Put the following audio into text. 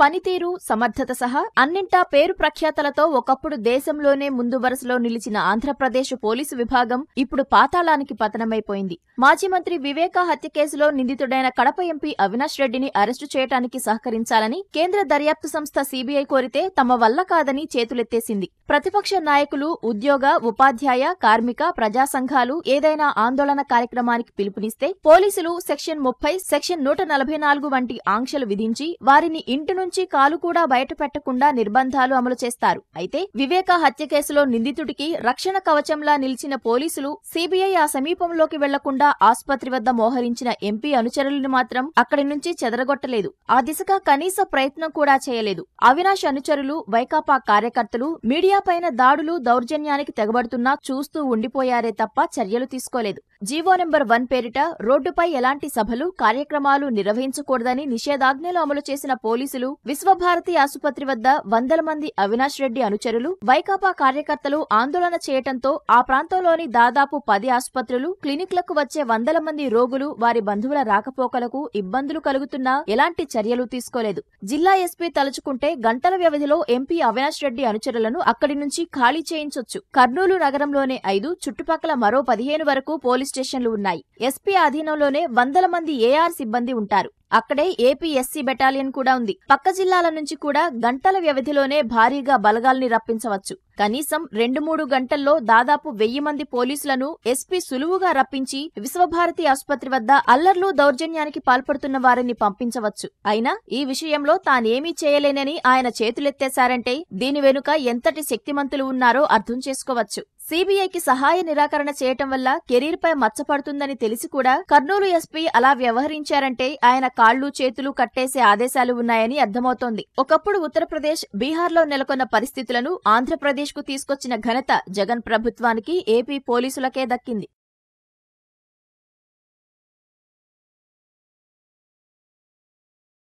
పనితీరు సమర్థత సహా అన్నింటా పేరు ప్రఖ్యాతలతో ఒకప్పుడు దేశంలోనే ముందు వరుసలో నిలిచిన ఆంధ్రప్రదేశ్ పోలీసు విభాగం ఇప్పుడు పాతాళానికి పతనమైపోయింది మాజీ మంత్రి వివేకా హత్య కేసులో నిందితుడైన కడప ఎంపీ అవినాష్ రెడ్డిని అరెస్టు చేయడానికి సహకరించాలని కేంద్ర దర్యాప్తు సంస్థ సీబీఐ కోరితే తమ వల్ల కాదని చేతులెత్తేసింది ప్రతిపక్ష నాయకులు ఉద్యోగ ఉపాధ్యాయ కార్మిక ప్రజా సంఘాలు ఏదైనా ఆందోళన కార్యక్రమానికి పిలుపునిస్తే పోలీసులు సెక్షన్ ముప్పై సెక్షన్ నూట నలభై నాలుగు వంటి ఆంక్షలు విధించి వారిని ఇంటి నుంచి కాలు కూడా బయట పెట్టకుండా నిర్బంధాలు అమలు చేస్తారు అయితే వివేక హత్య కేసులో నిందితుడికి రక్షణ కవచంలా నిలిచిన పోలీసులు సిబిఐ ఆ సమీపంలోకి వెళ్లకుండా ఆసుపత్రి వద్ద మోహరించిన ఎంపీ అనుచరులను మాత్రం అక్కడి నుంచి చెదరగొట్టలేదు ఆ దిశగా కనీస ప్రయత్నం కూడా చేయలేదు అవినాష్ అనుచరులు వైకాపా కార్యకర్తలు మీడియా మీడియాపైన దాడులు దౌర్జన్యానికి తెగబడుతున్నా చూస్తూ ఉండిపోయారే తప్ప చర్యలు తీసుకోలేదు జీవో నెంబర్ వన్ పేరిట రోడ్డుపై ఎలాంటి సభలు కార్యక్రమాలు నిర్వహించకూడదని నిషేధాజ్ఞలు అమలు చేసిన పోలీసులు విశ్వభారతి ఆసుపత్రి వద్ద వందల మంది అవినాష్ రెడ్డి అనుచరులు వైకాపా కార్యకర్తలు ఆందోళన చేయటంతో ఆ ప్రాంతంలోని దాదాపు పది ఆసుపత్రులు క్లినిక్లకు వచ్చే వందల మంది రోగులు వారి బంధువుల రాకపోకలకు ఇబ్బందులు కలుగుతున్నా ఎలాంటి చర్యలు తీసుకోలేదు జిల్లా ఎస్పీ తలుచుకుంటే గంటల వ్యవధిలో ఎంపీ అవినాష్ రెడ్డి అనుచరులను అక్కడ అక్కడి నుంచి ఖాళీ చేయించొచ్చు కర్నూలు నగరంలోనే ఐదు చుట్టుపక్కల మరో పదిహేను వరకు పోలీస్ స్టేషన్లు ఉన్నాయి ఎస్పీ అధీనంలోనే వందల మంది ఏఆర్ సిబ్బంది ఉంటారు అక్కడే ఏపీ ఎస్సీ బెటాలియన్ కూడా ఉంది పక్క జిల్లాల నుంచి కూడా గంటల వ్యవధిలోనే భారీగా బలగాల్ని రప్పించవచ్చు కనీసం రెండు మూడు గంటల్లో దాదాపు వెయ్యి మంది పోలీసులను ఎస్పీ సులువుగా రప్పించి విశ్వభారతి ఆసుపత్రి వద్ద అల్లర్లు దౌర్జన్యానికి పాల్పడుతున్న వారిని పంపించవచ్చు అయినా ఈ విషయంలో తానేమీ చేయలేనని ఆయన చేతులెత్తేశారంటే దీని వెనుక ఎంతటి శక్తిమంతులు ఉన్నారో అర్థం చేసుకోవచ్చు సీబీఐకి సహాయ నిరాకరణ చేయటం వల్ల కెరీర్పై మచ్చపడుతుందని తెలిసి కూడా కర్నూలు ఎస్పీ అలా వ్యవహరించారంటే ఆయన కాళ్లు చేతులు కట్టేసే ఆదేశాలు ఉన్నాయని అర్థమవుతోంది ఒకప్పుడు ఉత్తరప్రదేశ్ బీహార్లో నెలకొన్న పరిస్థితులను ఆంధ్రప్రదేశ్కు తీసుకొచ్చిన ఘనత జగన్ ప్రభుత్వానికి ఏపీ పోలీసులకే దక్కింది